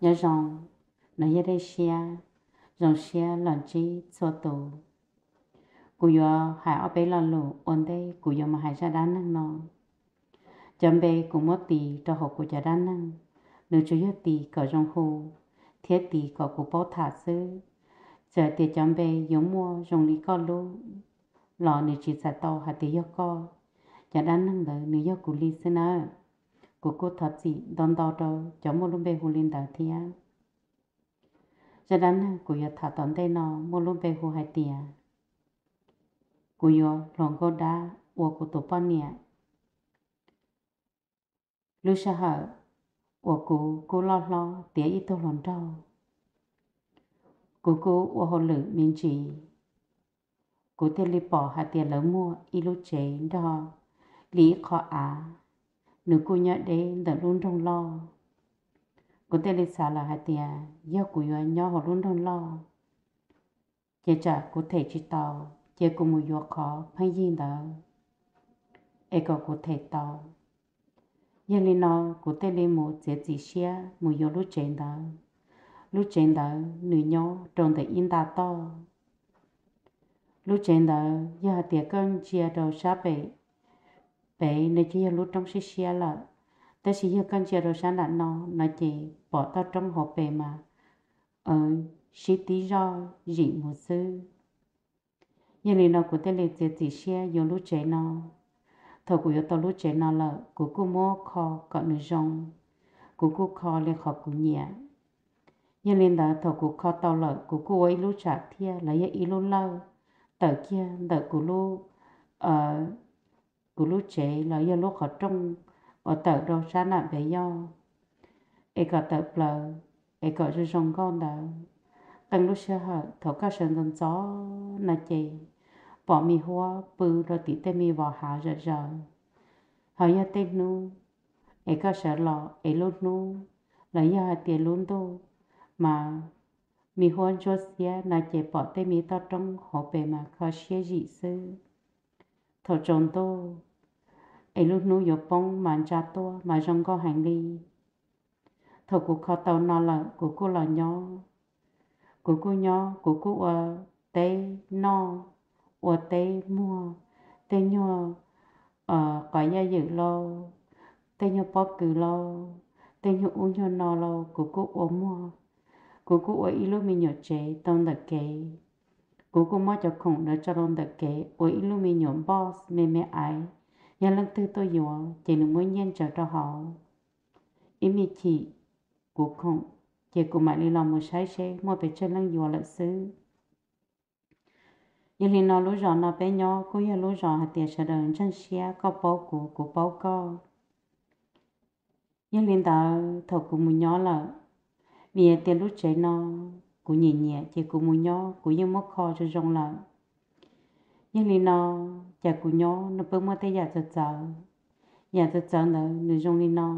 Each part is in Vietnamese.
nhớ rằng nó nhớ đây xia rằng xia lần chi cho tổ cú yo hai ở bên là lù ổn đây cú yo mà hai ra đan năng nó chấm bê cú mất tì cho họ cú ra đan năng nếu chú yo tì cỡ trong hồ thiết tì cỡ cú bao thả sư giờ tì chấm bê giống mua dùng lý co lú lò nếu chỉ sạt tàu hạt tì yo co ra đan năng đỡ nếu yo cú lý sư nữa cô cô thật gì đón đo đâu cho một lúc về hồ lên đảo thia giờ đắn cô giờ thả tón đây nó một lúc về hồ hai tia của giờ lòng cô đá, uo cô tổ bao nè lúc sau hở uo của cô lo lo tía ít tô lòng đâu cô cô uo hồ lử miên trì cô tiền li bỏ hai tiền lớn mua ít lúc chế đó lý khó á nếu cô nhớ đến đã luôn trong lo cô tê lịch xả là hạt tiền, à, do cô yo nhỏ họ luôn trong lo chế trả cô thể chỉ tàu chế cô mùi yo khó phải gì đó ai có cô thể tàu giờ lên nó cô tê lên một chế chỉ xe mùi yo lúc trên đó lúc trên đó nữ nhỏ trong để yên ta to lúc trên đó giờ tiệc cơm chia đầu xa bể bé nơi chỉ lúc trong xe xe là ta chỉ giờ con chờ rồi sáng đã nó nó chỉ bỏ tao trong hộp bé mà ờ xí tí do dị một sư như này nó của ta liệt chỉ chỉ xe dùng lúc chế nó thọ của yếu tao lúc chế nó là của cô mua kho cọ nữ rong của cô kho lên kho của nhà như này đó thầu của kho tao lợi của cô ấy lúc trả thia là yêu lúc lâu tờ kia tờ của lúc ờ uh, cú lúc chế là do lúc họ trong ở tờ đâu xa nạ bé do e cả tờ bờ e cả sư sông con đó tăng lúc xe hở thấu ca sơn dân gió nà chê bỏ mì hoa bư rồi tí tê mì vào hạ rợ rợ hỏi ya tê nu e có sợ lọ e lốt nu là ya hạ tiền luôn đâu mà mì hoa cho xe nà chê bỏ tê mì to trong họ bề mà khó xe dị sư thổ trồn tô ai lúc nú yo bông mà cha to mà trong có hành lý thầu cụ khó tàu nó là cụ cụ là nhỏ cụ cụ nhỏ cụ cụ ở tê no ở tê mua tê nhỏ ở có gia dự lo tê nhỏ bó cử lo tê nhỏ uống nhỏ no lo cụ cụ ở mua cụ cụ ở ít lúc mình nhỏ chế tông đặc kế cụ cụ mua cho khủng đỡ cho đông đặc kế ở ít lúc mình nhỏ boss mê mê ai nhà lăng tư tôi dùa chỉ nụ mới nhân trở cho họ ý mi chị của không chị cũng mẹ đi lòng một sai xe mua về chơi lăng dùa lợi xứ nhà lì nó lối rõ nó bé nhỏ cũng như lối rõ hạt tiền sợ đời chân xe có bao của của bao co nhà lì đó thầu của mù nhỏ là vì tiền lúc chạy nó của nhẹ nhẹ chỉ của mù nhỏ của những mất kho cho rong lợi nhưng nên nó chả cú nhó nó bơm mà thấy giờ cho giờ giờ giờ giờ nó nó dùng nên nó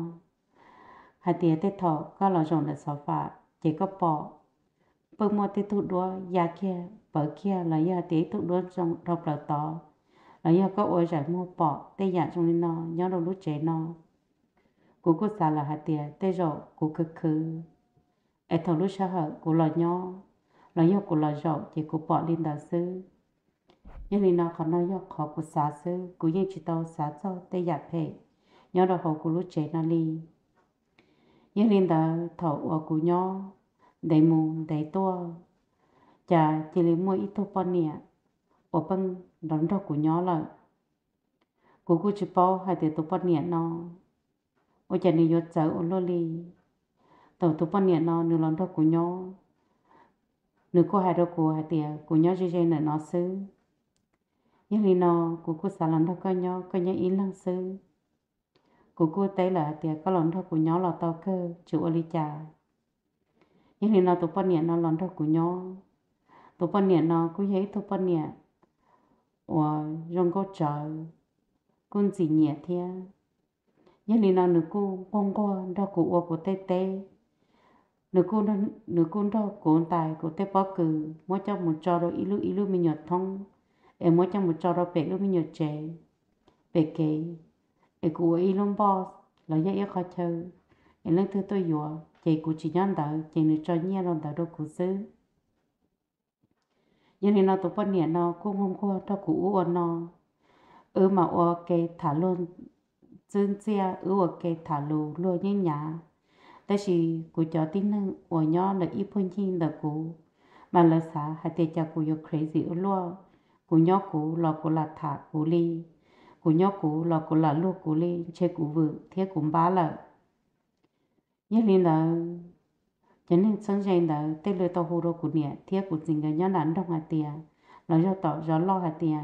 hai tiền tết thọ có lo dùng là sáu phạt chỉ có bỏ bơm mà thấy thụ đua giờ kia bỏ kia là giờ tiền thụ đua trong đọc là to là giờ có ôi giải mua bỏ tê giờ dùng nên nó nhớ đâu lúc chế nó cú cú xả là hai tiền tê rồi cú cực khứ ai thọ lúc sao hở cú lo nhó lo nhó cú lo rộng chỉ cú bỏ lên đạo sư nhưng Linh nào còn nói yêu khó của xã sư cú yên chỉ tàu xã cho tây giả phê nhớ đâu hồ cú lúc chế nó đi nhưng lần đó thầu ở cú nhó đầy mù đầy to, chả chỉ lấy mua ít thô bón nè ở bên đón đầu cú nhó lại cú cú chỉ bao hai tiếng thô bón nè nó ở chả nên nhớ cháu ở lô li tàu thô bón nè nó nửa đón đầu cú nhó nửa cô hai đầu cú hai tiếng cú nhó chơi chơi nửa nó xứ nhưng khi nào của cô xả lần thôi coi nhau coi nhau in lăng sư của cô tế là tiệt có lần thôi của nhau là tao cơ chịu ở ly trà nhưng khi nó tụi con nhện nó lần thôi của nhau tụi con nhện nó cứ thấy tụi con nhện và rong có chờ con gì nhẹ thế nhưng khi nào nữa cô con cô đó của của tế tế nửa côn đó nửa đó côn tài của tế bó cừ mỗi trong một trò đó ilu ilu mình nhọt thông em mới trong một trò đó bé lúc mình chế bé kế em cũng ấy luôn bỏ lo dễ yêu khó chơi em lấy thứ tôi vừa chị cũng chỉ nhận đỡ chị nữ cho nhiên lòng đỡ đâu cũng giữ nhưng nên nó tổ bận nhẹ nó cũng không qua đó cũng u nó ư mà ô kê thả luôn dân xe ư ô kê thả lù luôn như nhà tại vì cô cho tin năng ô nhỏ là ít phân chi là cô mà là sao hai tay cha cô yo crazy luôn cú nhóc cú lò cú là thả cú li cú nhóc cú lò cú là lu cú li chê cú vự thế cú bá lợ nhất linh là cho linh sân dây là tê lê tàu hồ đồ cú nè thế cú tình cái nhớ nắn đông hạt tiền là cho tàu do lo hạt tiền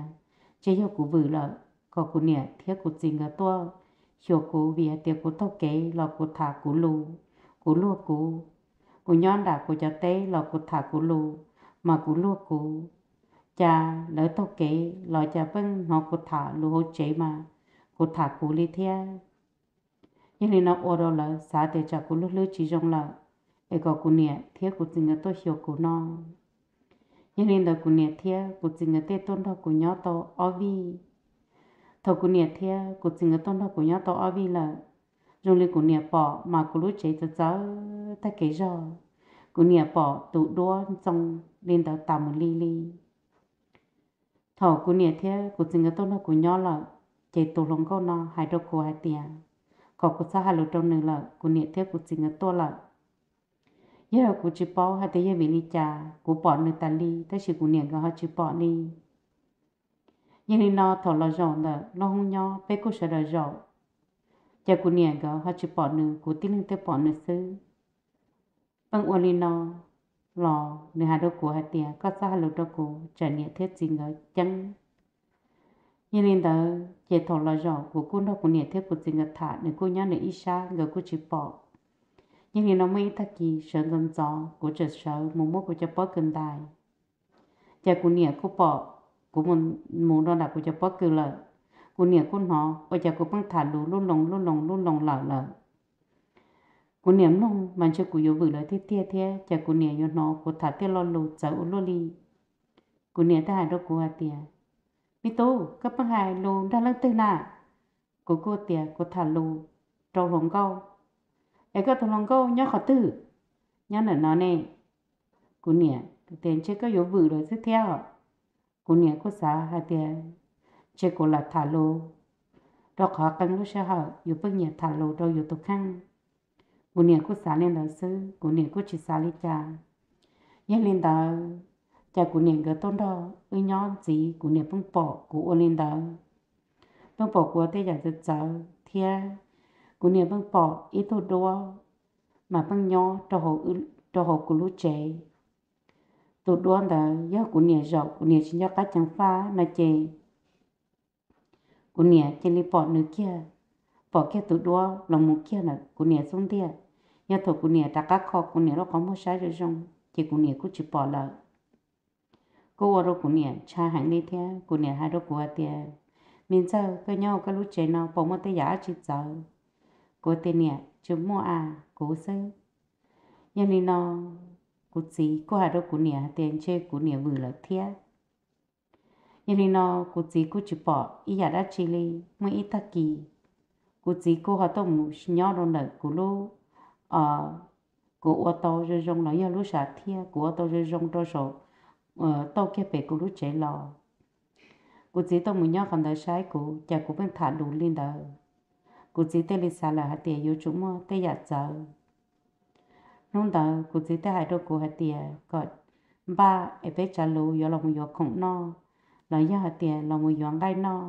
chê cho cú vự lợ có cú nè thế cú tình cái to hiểu cú về, thế cú tàu kế lò cú thả cú lu cú lu cú cú nhón đã cú cho tê lò cú thả cú lu mà cú lu cú cha lỡ tao kể lo cha vâng nó cột thả lù hỗ chế mà cột thả cú lý thế nhưng nó ô đó là xã để cha cú lúc lúc chỉ trong là ai có cú nhẹ thế cú tình tôi hiểu cú nó nhưng nó cú nhẹ thế cú tình tôi tôn thọ cú nhỏ to ở vi, thọ cú nhẹ thế cú tình tôn thọ cú nhỏ to ở vi là dùng lý cú nhẹ bỏ mà cú lúc chế cho cháu ta kể rồi cú nhẹ bỏ tụ đua trong lên đầu tàu một ly ly thầu của nhà thế của sinh cái tôi nó của nhỏ là chạy tổ lông câu nó hai đầu cổ hai tiền có của xã hai lục trong nữa là của nhà thế của sinh cái tôi là giờ là của chị bảo hai tay về đi cha của bỏ nơi ta đi ta chỉ của nhà cái họ chị bỏ đi nhưng đi nó thầu là rộng là nó không nhỏ bé cô sợ là rộng giờ của nhà cái họ chị bỏ nữa của tin người ta bỏ nữa xứ bằng vâng, uolino lo nửa hà đâu của hà tiền có sao hà lục đâu của trở nhẹ thiết chính ở chân như linh đó chế thọ là rõ của cô đâu của nhẹ thiết của chính ở thả nửa cô nhớ nửa ít xa ngờ cô chỉ bỏ như linh nó mới thắc kỳ sợ gần gió của trời sợ muốn mua của cho bỏ cần tài cha của nhẹ cô bỏ của muốn muốn đó là của cho bỏ cử lợi của nhẹ cô nó ở cha của băng thả lú luôn lồng luôn lồng luôn lồng lở lở cú niệm nông mà cho cú yêu vừa lời thế tia thế cho cú niệm yêu nó cú thả tia lo lù cháu u lo li cú niệm ta hai đó cú à tiệt. mi tô các bác hai lù đã lăng tư nà cú cú tiệt, cú thả lù trâu lòng câu ai có thằng lòng câu nhớ khó tư nhớ nữa nó nè cú niệm tiền chơi có yêu vừa lời thế theo cú niệm cú xả hai tiệt, chơi cú là thả lù đó khó cắn lúc sẽ họ yêu bưng nhẹ thả lù đâu yêu tục khăn cú niệm cú xả lên đầu sư cú niệm cú chỉ xả lên cha nhưng lên đầu cha cú niệm cái tôn đó ư nhó gì cú niệm bông bỏ cú ô lên đầu bông bỏ cú tây giờ tự cháu thia cú niệm bông bỏ ít thôi đua mà bông nhó cho họ cho hồ cú lú chế tụ đua đó do cú niệm rộng cú niệm chỉ do cá chẳng phá mà chế cú niệm chỉ lấy bỏ nữa kia bỏ kia tụ đua lòng một kia là cú niệm xuống tiệt nhà thầu cụ nè đặt các khó cụ nè nó có mua sai rồi trong thì cụ nè cũng chỉ bỏ lỡ cô ở rồi cụ nè cha hàng đi theo cụ nè hai rồi cụ ở theo mình sao cái nhau cái lúc trẻ nào bỏ mất tay giả chỉ sợ cô tên nè chúng mua à cố sơ nhà này nó cụ chỉ cô hai rồi cụ nè tiền chơi cụ nè vừa lỡ theo nhà này nó cụ chỉ cụ chỉ bỏ ý giả đã chỉ lấy mới ít ta kỳ cụ chỉ cô họ tổng nhỏ rồi nợ cụ lô ờ của ô tô rồi rong là yêu lúc xả thia của ô tô rồi rong đó số ờ tàu kia về của lúc chế lò của chỉ tàu mình nhau còn đời sai của chả của bên thả đủ lên đời của chỉ tên lịch xa là hạt tiền yêu chúng mua ờ, tên giả giờ nông đời của chỉ tên hai đôi của hạt tiền còn ba em bé trả lưu yêu lòng yêu khủng no là yêu hạt tiền lòng yêu gai no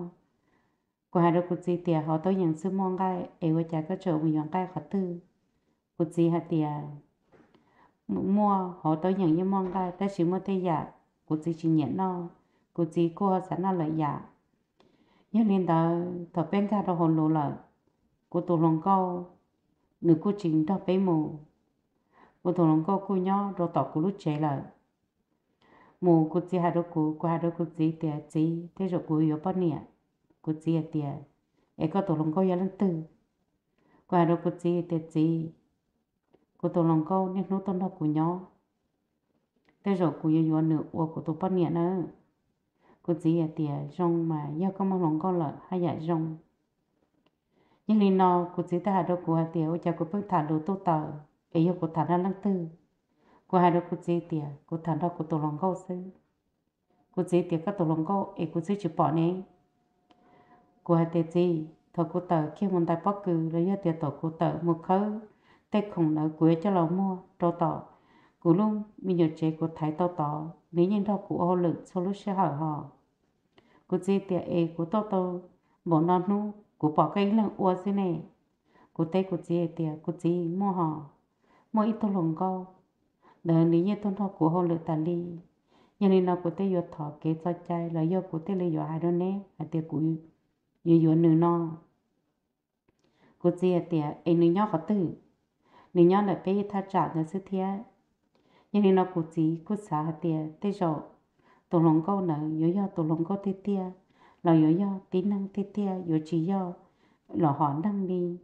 của hai đôi của chị tiền họ tôi nhận sư mong gai em với cha có chỗ mình nhận cái họ tư cụ chỉ hạt tiền à? mua họ tới những cái món cái ta chỉ mua tay giả cụ chỉ chỉ nhận nó cụ chỉ cô họ sẵn nó lợi giả dạ. nhưng lên đó thọ bên cả đó hồn lù là cụ tổ lòng câu nữ cụ chính đó bé mù cụ tổ lòng câu cụ nhỏ rồi tỏ cụ lúc chế là mù cụ chỉ hạt đó cụ cụ hạt đó cụ chỉ tiền chỉ thế rồi cụ yếu bao nhiêu cụ chỉ hạt tiền ấy có tổ lòng câu yếu lên từ qua đó cụ chỉ tiền chỉ cô tổ lòng câu nên nó tân đọc của nhau thế rồi cô yêu yêu nữa của cô tổ bắt nhẹ nữa cô chỉ là tỉa rong mà yêu có mong lòng câu là hay dạ rong nhưng lý nó cô chỉ ta hạ đôi của hạ tỉa ôi cha cô bước thả đồ tô tờ ấy yêu cô thả ra lăng tư cô hạ đôi cô chỉ tỉa cô thả đôi cô tổ lòng câu xứ cô chỉ tỉa các tổ lòng câu ấy cô chỉ chịu bỏ nè cô hạ tỉa gì thọ cô tờ khi một đại bắc cứ lấy yêu tỉa tổ cô tờ một khâu tê không nở quế cho lão mua trâu tỏ cú luôn mình nhớ chế của thái tao tỏ lý nhân đó của ô lực số lúc sẽ hỏi họ cú gì tiệt ê của tao tao bỏ non nu cú bỏ cái lần ua gì này, cú tê cú gì tiệt cú gì mua họ mua ít tao lồng câu đợi lý nhân tôn thọ của ô lực tà li nhân nên nào cú tê yo thọ kế cho chay là yo cú tê lấy yo hai đôi nè à tiệt cú yo yo nửa non cú gì tiệt ê nửa nhỏ có tử nên nhớ là bây thà trả nó sự thiệt nhưng nên nó cố gì cố xả hạt tiền tới rồi tổ lòng câu nè yếu yếu tổ lòng câu tê tê là yếu yếu tí năng tê tê yếu chỉ yếu là họ năng đi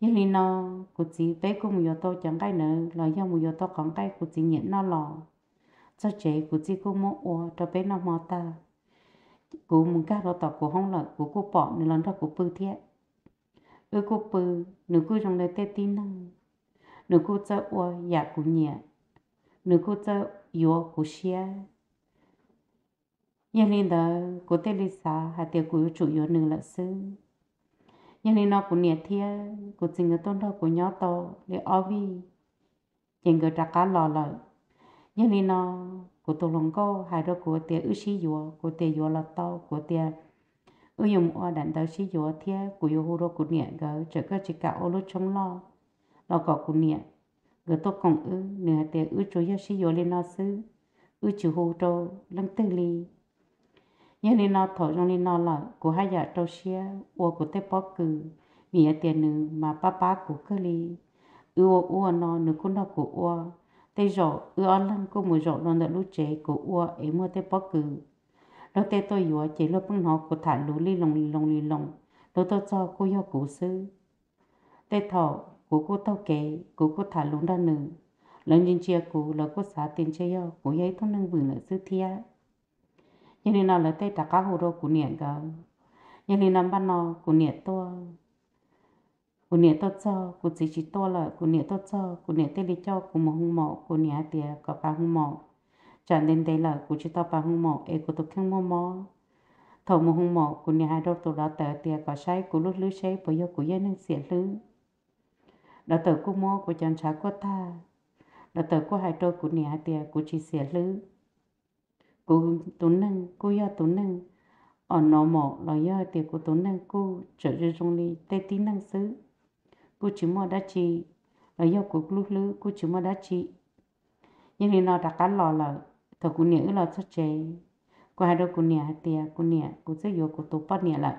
nhưng nên nó cố gì bé cũng yếu to chẳng cái nữa là yếu một yếu to còn cái cố gì nhận nó lò cho chế cố gì cũng mua ô cho bé nó mò ta cố muốn cái nó tỏ cố không là cố cố bỏ nên lần đó cố bự thiệt ở cô bự nửa cô trong đời tê tin năng nửa cô cho ua dạ cô nhẹ nửa cô cho yếu cô xia nhân linh đó cô tê lý xa hà tiêu cô chủ yếu nửa lợi sư nhân linh nó cô nhẹ thia cô chừng cái tôn đó cô nhỏ to để ó vi chừng cái trạc cá lò lợi nhân linh nó cô tô lồng cô hai đứa cô tê ư xí yếu cô tê yếu là to cô tê ưu dùng ở đàn đầu sĩ dùa thế của yêu hồ của nhẹ gỡ trở cơ chỉ cả ô lô chống lo lo cỏ của nhẹ gỡ tốt còn ư nửa tế ư chủ yếu sĩ dùa lên nó xứ ư chủ hồ trô lăng tư ly nhớ lên nó thổ trong lên nó là của hai giờ trâu xe ô của tế bó cử vì ở tiền nữ mà ba ba của cơ ly ư ô ô nó nữ cũng nó của ô tây rộ ư ô lăng cô mùi rộ nó đã lũ chế của ô ấy mua tế bó cử nó tê tôi yếu chỉ lo bưng nó của thả lũ li lồng li lồng li lồng nó tôi cho cô yêu cụ sư tê thọ cụ cô tao kể cụ cô thả ra nữ lần nhìn chia cụ là cô tiền chơi yêu cụ ấy thông năng vừng lợi sư thia nhưng nên nào là tê trả cá hồ đô cụ niệm gạo nhưng nên nằm ban nó cụ to cụ niệm to cho cụ chỉ chỉ to là cụ to cho cụ niệm tê đi cho cụ mò hung mò cụ niệm tiệt có cá chẳng đến đây là cú chỉ tao bằng hung mộ e cú tôi khăng mò mỏ, thầu mua hung mỏ, cú nhà hai đôi tụ đó tờ tiền có sai cú lướt lưới sai bây giờ cú gia năng xỉa lưới đó tờ cú mò cú chẳng sao có tha đó tờ cú hai đôi cú nhà hai tiệt cụ chỉ xỉa lưới cú tụ năng cú do tụ năng ở nó mỏ, là do tiệt cú tụ năng cú trở ra trong ly tê tí nâng xứ cú chỉ mua đã chi là do cú lướt lưới cú chỉ mua đã chi nhưng khi nó đã cá lò là thọ cũng nhớ lo cho chế qua hai đứa cũng nè, hai tia cũng nè, cũng sẽ vô cũng tụp bắt nhớ lại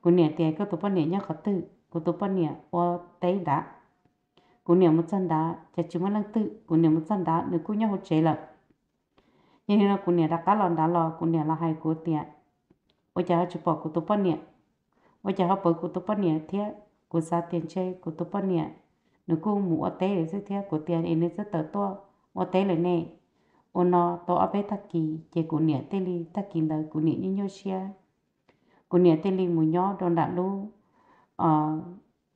cũng nè tia có tụp bắt nhớ nhau khó tự cũng tụp bắt nhớ ở tây đá cũng nè một chân đá chả chỉ một lần tự cũng nè một chân đá nữa cũng nhau chế lại nhưng là cũng nè đã cá lon đá lò cũng nè là hai cô tia ôi chả chụp bỏ cũng tụp bắt nhớ ôi cha học bỏ cũng tụp bắt nhớ thế cũng ra tiền chơi cũng tụp bắt nhớ nếu cô mua ở tây để sẽ thế của tiền ấy nên sẽ tới to ở tây lại nè ono to ape taki che kunia teli taki nda kunia ni nyo xia kunia teli mu nyo don ờ, e da lu ờ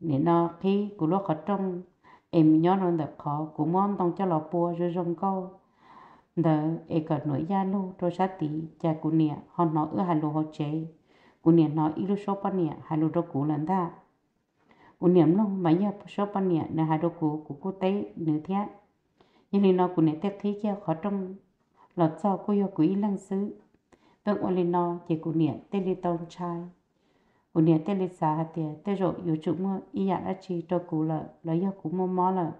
nè nó khi của lúc ở trong em nhớ rồi được khó của món tông cho lọ bùa rồi rong câu đỡ e cả nỗi gia lu rồi sát tí cha của nè họ nói ở hà lô họ chế của nè nói ilu số bao nè hà lô đâu cũ lần ta của nè lúc mấy giờ số bao nè nè hà lô cũ của cô tế nữ thiệt nhưng lên nó cũng nè tết khí kia khó trong lọt cho cô yêu quý lăng sứ vâng ô lên nó chỉ cũng nè tên đi tông trai cô nè tên đi xa hạt tiền tên rồi yêu chủ mơ y ạ đã chi cho cụ lợ lấy yêu cụ mơ mò lợ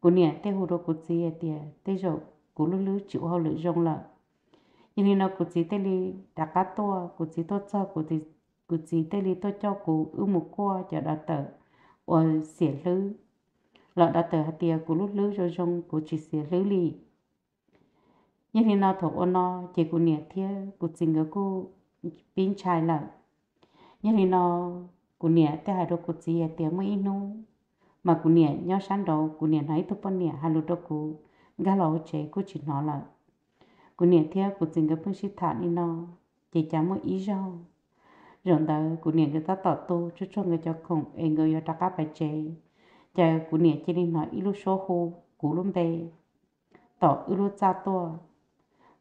cô nè tên hồ đồ cụ gì hạt tiền tên rồi cụ lư lư chịu hậu lự rong lợ nhưng lên nó cụ gì tên đi đã cá to cụ gì tốt cho cụ gì cụ gì tên đi tốt cho cụ ưu một cô chờ đợi tờ ở xỉa lư lọ đã tờ hạt tiền của lúc lứa rồi trong của chị sẽ lứa lì như thế nào thổ ôn nó chỉ của nhà thiê của chính ngựa của pin chai là như thế nào của nhà thế hai đôi của chị hạt tiề mới inu mà của nhà nhau sáng đầu của nhà nói thổ bón nhà hai lô đôi của gã lọ chế của chị nó là của nhà thiê của chính ngựa phương sĩ thản đi nó chỉ chả mới ý rau rồi đó của nhà người ta tỏ tu cho cho người cho cùng em người cho các bài chế giờ cụ nè chỉ nên nói ít lúc số hồ cụ lắm bề tỏ ít lúc cha to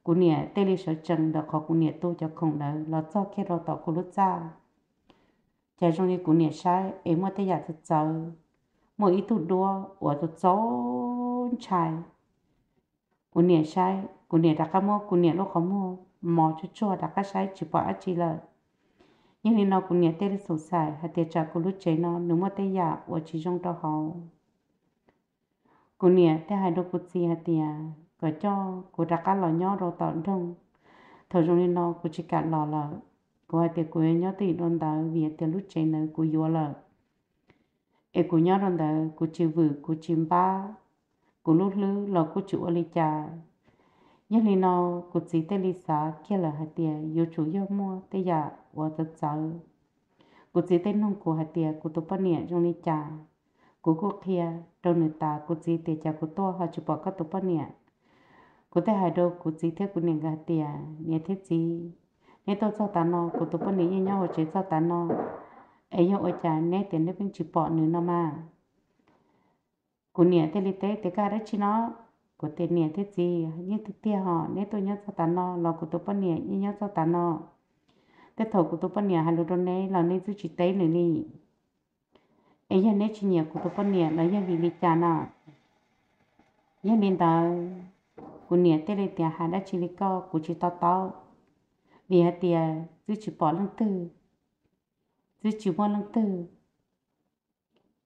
cụ nè tê li sợ chân đó khó cụ nè tu cho không đỡ lo cho khi lo tỏ cụ lúc cha giờ trong khi cụ nè sai em mới thấy giờ thật mỗi ít tu đua ở tu gió chạy cụ nè sai cụ nè đặt cái mua cụ nè lo khó mua mò cho chua đặt cái sai chỉ bỏ chỉ là nhưng nó cũng nhớ tới sổ sài hạt tiệt trả của lúc chơi nó nếu mà tới giả và chỉ trong đó họ cũng nhớ tới hai đứa cũng gì hạt tiệt có cho của đặt cá lò nhỏ rồi tạo đông thời trong nên nó cũng chỉ cả lò là của hạt tiệt của nhớ tới đòn đó vì hạt tiệt lúc chế nó của vô là e của nhớ đòn đó của chơi vừa của chơi ba của lúc lư là của chủ ở lý cha 一年咯，谷子得里啥，开了还点，有主要么得呀，我得走。谷子得弄谷还点，谷都不念用里家，谷谷开，到你打谷子得家谷多好就把个都不念。谷得还到谷子得谷念个点，念得子，念到早打咯，谷都不念一年我只早打咯，哎呦我家念点那边就把你了嘛。谷念得里得得个得去咯。của tên nè thế gì như thực thi họ nếu tôi nhớ cho ta nó là của tôi bắt nè như nhớ cho ta nó thế thầu của tôi bắt nè hai lô đô này là nên giữ chỉ tế này đi ấy giờ nên chỉ nhẹ của tôi bắt nè là giờ vì lý cha nọ giờ nên ta của nè thế này tiền hai đã chỉ lý co của chỉ tao tao, vì hai tiền giữ chỉ bỏ lăng tư giữ chỉ mua lăng tư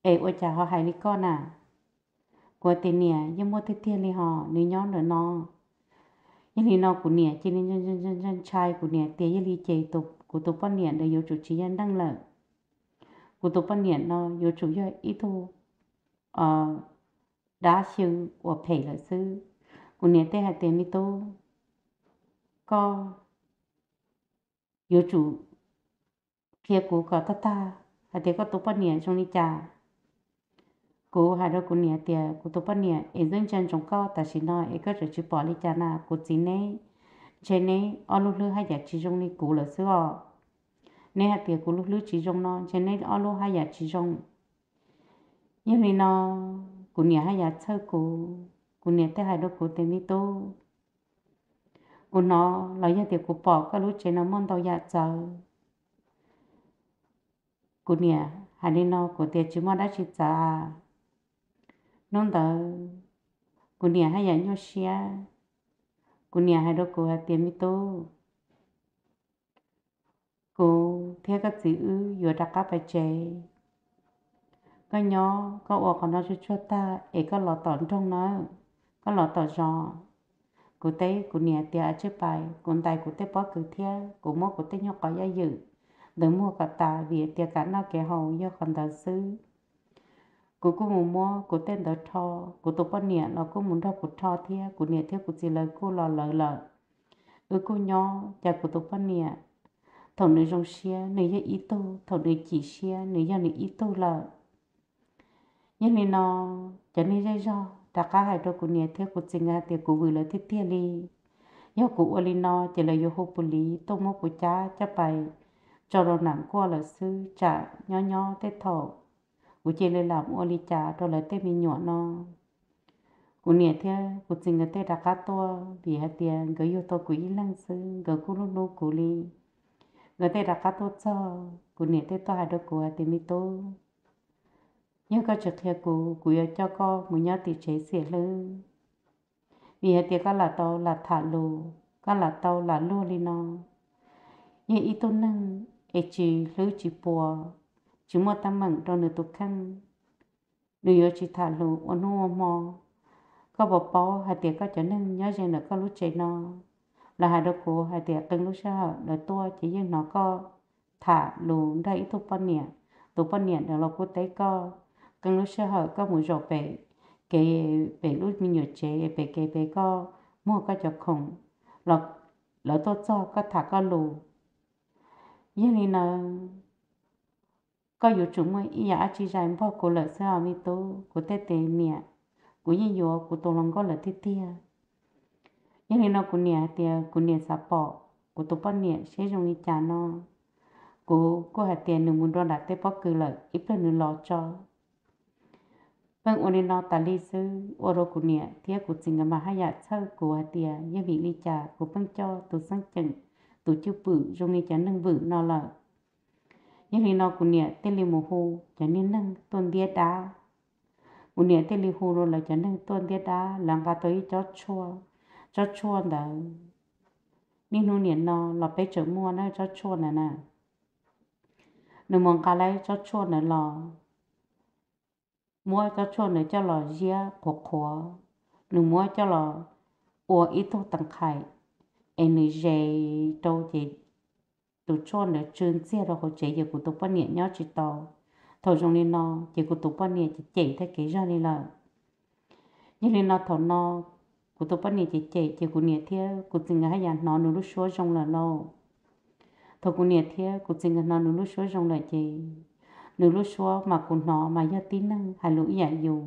ấy ôi cha họ hai lý co nà vừa tiền nè nhưng mà thiết thiên li họ nếu nhóm nữa nó nhưng thì nó của nè chỉ nên chân chân chân trai của nè tiền như li chế tục của tục quan niệm để yếu chủ chỉ nhân đang lợ của tục quan niệm nó yêu chủ yếu ít thu ờ đá xương của thể là sư của nè tê hạt tiền đi tu có yêu chủ kia của cả ta ta hạt tiền có tục quan niệm trong đi trà cô hai đứa cú nhà tiền cô tổ bắt nhà ấy dân chân trồng cao ta chỉ nói em có trở chữ bỏ đi cha na cô chỉ nấy chế nấy ở lúc lứa hai giờ chỉ trong này cô là xưa nè hạt tiền cú lúc lứa chỉ trong nó chế nấy ở lúc hai giờ chỉ trong nhưng vì nó cú nhà hai giờ chơi cô, cú nhà tới hai đứa cú tiền đi tu cô nó lấy ra tiền cô bỏ các lúc chế nó mong tàu giờ chờ cú nhà hai đi nó cú tiền chỉ mong đã chỉ chờ nông tờ cô nhà hay dạy nhau xia cô nhà hay đâu cô hay tiền mi tô cô theo các chữ vừa đặt các bài chế có nhỏ có ô còn nó cho cho ta ấy có lọt tỏn trong nó có lọt tỏ gió, cô tê cô nhà tiền chơi bài cô tài cô tê bỏ cứ theo cô mua cô tê nhau có gia dự đừng mua cả ta vì tiền cả nó kẻ hầu do còn tờ xứ cô cô mù mua cô tên đó cho cô tổ bao nhiêu nó cũng muốn đâu cô cho thế cô nhiệt thế cô chỉ lời cô lò lợ lợ ừ cô nhỏ cha cô tổ bao nhiêu thằng nữ trong xe nữ giờ ít tu thằng nữ chỉ xe nữ giờ nữ ít tu lợ nhưng nên nó cho nên dây do đã cả hai đôi cô nhiệt thế cô chỉ nghe thì cô vừa là thiết thiết đi nhớ cô ở lên nó chỉ là yêu hộp lý tôi mua của cha cho bài cho đồ nặng qua là sư trả nhỏ nhỏ thế thọ cú chơi lên làm ô li trà đó là tết mình nhọn nó cú nhẹ thế cú chừng người tết đặt cá to vì hạt tiền người yêu tôi quý lăng sư người cú lúc lúc cú li người tết đặt cá to cho cú nhẹ thế tôi hai đứa cú hạt tiền mi to nhưng có trực thiệt cú cú yêu cho con muốn nhớ thì chế xỉa lư vì hạt tiền có là to là thả lù có là to là lù li nó nhưng ít tôi nâng ấy chỉ lư chỉ bùa chỉ mua tăm mặn cho nửa tục khăn nửa yếu chỉ thả lụ ở nô mò có bỏ bỏ hai tiệc có trở nên nhớ rằng là có lúc chạy nó là hai đứa cô hai tiệc từng lúc sau là tua chỉ riêng nó có thả lụ đã ít thuộc con nhẹ tụ con nhẹ là lo cô tế co từng lúc sau có mũi rọ về cái về lúc mình nhớ chế về cái về co mua có cho khủng là lỡ tôi cho có thả có lù như này là có dù chúng mà ý ạ chỉ em bao cổ lợi sao mi tố của tê tê nè của yên yo của tổ lòng có lợi tê tê nhưng khi nó của nè thì của nè sạp bỏ của tổ bao nè sẽ dùng ý chả nó của cô hạt tiền nửa muốn đoan đặt tế bao cử lợi ít lần nữa lo cho vâng ôn nó ta lý sư ô rô của nè thì của chính mà hai dạ sơ của hạt tiền như vị lý chả của băng vâng cho tổ sáng chừng tổ chưa bự dùng ý chả nâng vự nó lợi nhưng khi nào cũng nhẹ tên lì mù hù cho nên nâng tuần địa đá cũng nhẹ tên lì hù rồi là cho nên tuần địa đá làm cả tới cho chua cho chua đó nên nó nhẹ nó là bé chở mua nó cho chua này nè nếu mong cả lấy cho chua này là mua cho chua này cho là dĩa của khó nếu mua cho là ủa ít thuốc tăng khai energy đâu chị tổ cho để trơn xe rồi họ chạy giờ của tổ quan niệm nhau chỉ tàu thầu trong nên nó chỉ của tổ quan niệm chỉ chạy theo cái ra nên là nhưng nên nó thầu nó của tổ quan niệm chỉ chạy chỉ của niệm thiết của từng ngày hàng nó nó lúc số trong là lâu thầu của niệm thiết của từng ngày nó nó lúc số trong là chỉ nếu lúc số mà của nó mà do tin năng hay lũ dạy dù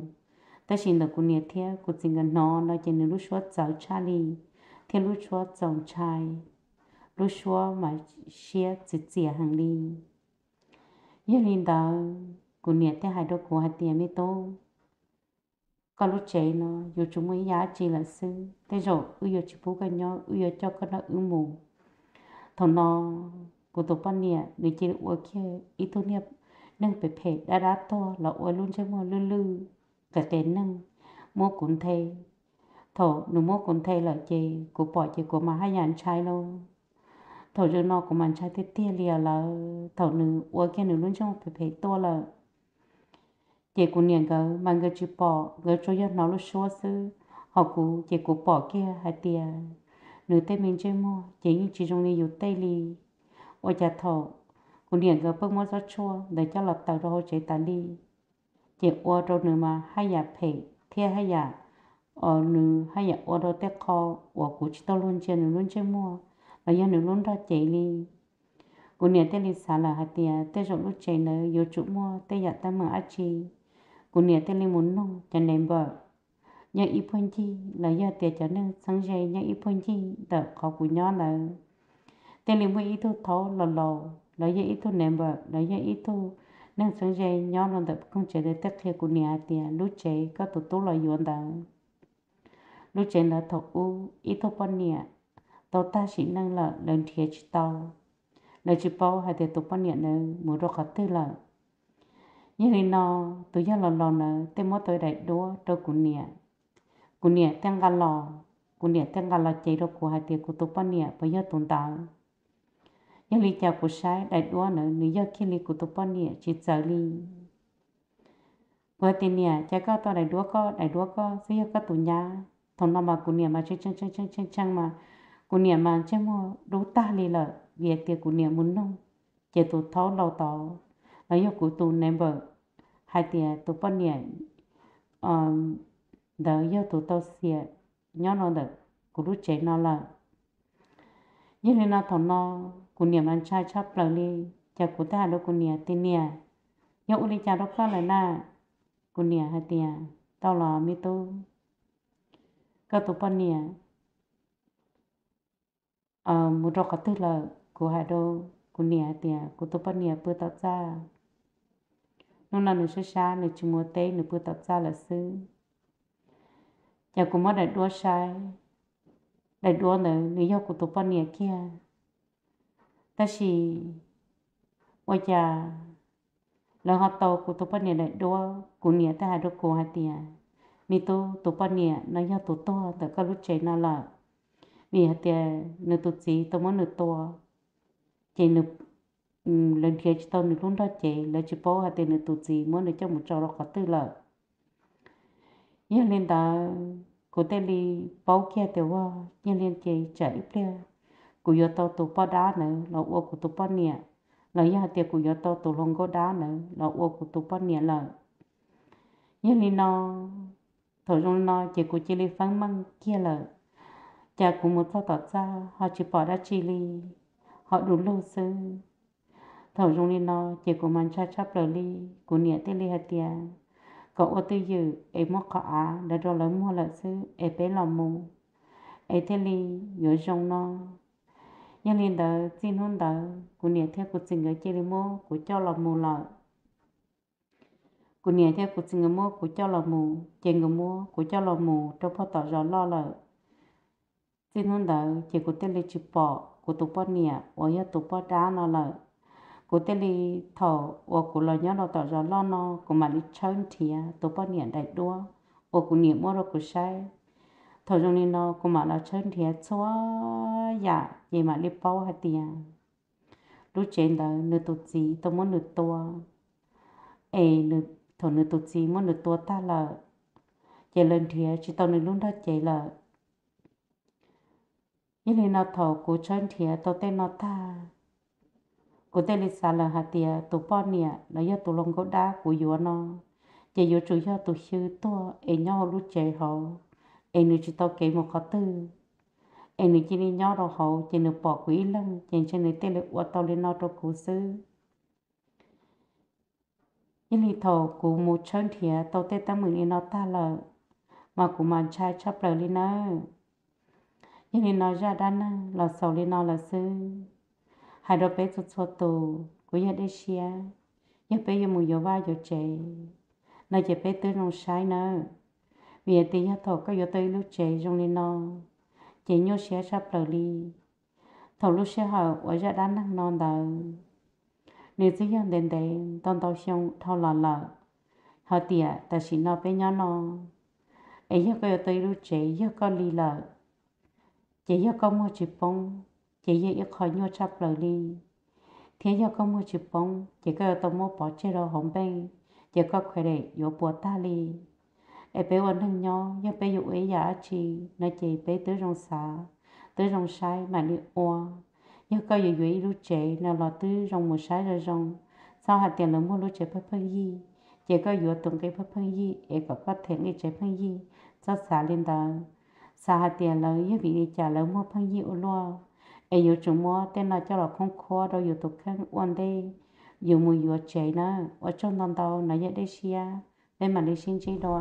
ta xin được của niệm thiết của từng ngày nó nó chỉ nếu lúc số cháu Charlie theo lúc số chồng trai lúc xưa mà xe chỉ chỉ hàng đi như linh đó cũng nhiệt thế hai đứa của hai tiền mới tô có lúc chơi nó dù chúng mới giá trị là sư thế rồi ưu yêu chỉ bố cái nhau ưu yêu cho cái nó ưu mù thằng nó của tổ ban nè để chơi ua kia ít thôi nè nâng bề phê đã đã to là ua luôn chơi mua lư lư cả tên nâng mua cũng thề thổ nụ mua cũng thề là chơi, của bỏ chơi của mà hai nhà trai luôn thầu cho nó của mình trái thế tia lìa là thầu nữ uống kia nữ luôn trong phải phải to là chị cũng niệm cái mang cái chỉ bỏ người cho dân nó luôn xóa xứ họ cũng chị cũng bỏ kia hai tia nữ tây mình chơi mua chị như chỉ trong này dùng tây lì ở nhà thầu cũng niệm cái bước mua rất chua để cho lập tàu rồi chị ta đi chị uống rồi nữa mà hai nhà dạ phải thế hai nhà dạ, ở ờ nữ hai nhà uống rồi tết kho uống cũng chỉ tao luôn chơi nữ luôn chơi mua là do nước luôn ra chạy đi cô nè tê li xả là hạt tiền à, tê rộng lúc chạy nữa vô chỗ mua tê dạ ta mở ác chi cô nè tê li muốn nông chẳng nên vợ, nhớ ý phân chi là do tiền cho nên sáng dậy nhớ ý phân chi tờ khó của nhỏ là tê li mua ý thu thấu lò lò là do ý thu nền vợ, là do ý thu nên sáng dậy nhỏ là tập không chạy để tất cả cô nè tiền à, lúc chạy có tụ tụ là yuan đó lúc chạy là thầu u ý thu bao nhiêu tàu ta chỉ năng là lần thiết chỉ tàu lời chỉ bao hay để tụi bọn nhận nữa muốn rồi khát tư là như thế nào tụi giờ là lò nữa tên mỗi tôi đại đua đâu cũng nhẹ cũng nhẹ tiếng gà lò cũng nhẹ tiếng gà lò chạy đâu của hai tiền của tụi bọn nhẹ bây giờ tụi tao như lý chào của sai đại đua nữa lý do khi lý của tụi bọn nhẹ chỉ sợ lý với tiền nhẹ cha có tao đại đua có đại đúa có sẽ có tụi nhà thằng nào mà cũng nhẹ mà chơi chăng chăng chăng chăng chăng mà cú nè mà chứ mà đủ ta lì là việc thì cú nè muốn nông chỉ tụ tháo lâu tàu ở yêu cú tụ ném bờ hai tiền tụ bắt nè um đỡ yêu tụ tao xe nhớ nó được cú lúc chế nó là như thế nào thằng nó cú nè mà cha chấp lời đi cha cú ta đâu cú nè tin nè nhớ u đi cha đâu có lời na cú nè hai tiền tao là mi tu cơ tụ bao nè ờ mu rô có tư là cô hà đô cô nia tiền cô tô bắt nia bữa tao ra nó là nó sẽ xa nó chỉ mua tê nó bữa tao ra là sư giờ cô mất đại đua sai đại đua nữa nếu yêu cô tô bắt nia kia ta chỉ ôi chà lo họ tàu cô à. tô bắt nia đại đua cô nia ta hà đô cô hà tiền mi tô tô bắt nia nó yêu tô to ta các lúc chạy nó là vì hạt tiền nửa tụt gì tôi muốn nửa to chị nửa ừ, lần kia chị tôi nửa lúc đó chị là chị bố hạt tiền nửa tụt gì muốn nửa cho một trò nó khó tư lợi nhưng lên đó cô tên đi bảo kia tiểu hoa nhưng lên chị chạy ít lên cô yêu tao tụ bao đá nữa là ô của tụ bao nè, là nhà tiệc của yêu tao tụ lòng có đá nữa là ô của tụ bao nè là nhưng lên nó thổi rong nó chị của chị đi phán măng kia là cha cũng một thao tọt ra họ chỉ bỏ ra chi li họ đủ lâu sư thầu dùng lên nó chỉ của mình cha chắp lời li của nhẹ tê li hạt tia cậu ô tư dự em mắc cả á đã rồi lấy mua lợi sư em bé lòng mù em tê li nhớ dùng nó nhân lên đó xin hôn đó của nhẹ theo của sinh người chơi mua của cho lòng mù lợi của nhẹ theo của sinh người mua của cho lòng mù chơi người mua của cho lòng mù trong bao tỏ rõ lo lợi xin nó đỡ chỉ có tên là chụp bỏ của tụ bỏ nè và ya tụ bỏ đá nó là cô tên là thọ và của lo nhớ nó tỏ ra lo nó của mà đi chơn thì tụ bỏ nè đại đua và của niệm mua rồi của sai thọ trong này nó của mà là chơn thì xóa dạ vậy mà đi bao hạt tiền lúc trên đó nửa tụ gì tôi muốn nửa tua ê e nửa thọ nửa tụ gì muốn nửa tua ta là chạy lên thì chỉ tao nửa luôn đó chạy là ý lên nọ thầu cố chân thìa tao tên nọ ta cố tên lịch xa là hà tìa tụ bò nìa nó giờ tụ lông gỗ đá của yếu nó chỉ yếu chủ yếu tụ sư tua ấy nhau lúc chạy hậu ấy nữ chỉ tao kể một khó tư ấy nữ chỉ đi nhau đâu hậu chỉ nữ bỏ quý lăng chỉ trên nữ tên lịch ua tao lên nọ đâu cố sư ý lì thầu cố một chân thìa tao tên ta mừng nọ ta là mà cũng mà trai chấp lời lên nó nhưng nó ra đan là sầu lên nó là sư hai đứa bé chút chút tù của nhà đế xia nhà bé nhà mùi va giờ trẻ nó chỉ bé tới nông sai nữa vì tí nhà thổ có giờ tới lúc trẻ trong lên nó chỉ nhớ xia sắp lời đi thổ lúc xia họ ở ra đan năng non đời nếu chỉ nhận đến đấy tao tao xong thao lò lợ họ tiệt ta chỉ nó bé nhỏ nó ấy giờ có giờ tới lúc trẻ giờ có lì lợ chỉ cho công mua chỉ bông chỉ cho ít khỏi nhau chắp lời đi thế cho công mua chỉ bông chỉ có tôi mua bỏ chế đồ hồng bên chỉ có khỏe để yếu bỏ ta đi em bé ổn thân nhau nhưng bé dụ ấy giả chị nó chỉ bé tới rong xá tới rong sai mà đi oa nhưng có dụ ấy lúc chế nào lo tới rong một sai rồi rong sau hạt tiền lớn mua lúc chế phát phân gì chỉ có dụ tuần cái phát phân gì ai có có thể nghe chế phân gì cho xả lên đó sa hạt tiền là như vị đi trả lỡ mua phân dịu lo ai yêu chúng mua tên là cho là không khó đâu yêu tục khăn uan đây yêu mùi yêu chế nữa ở trong đàn tàu nó dễ đây xia bên mà đi xin chế đồ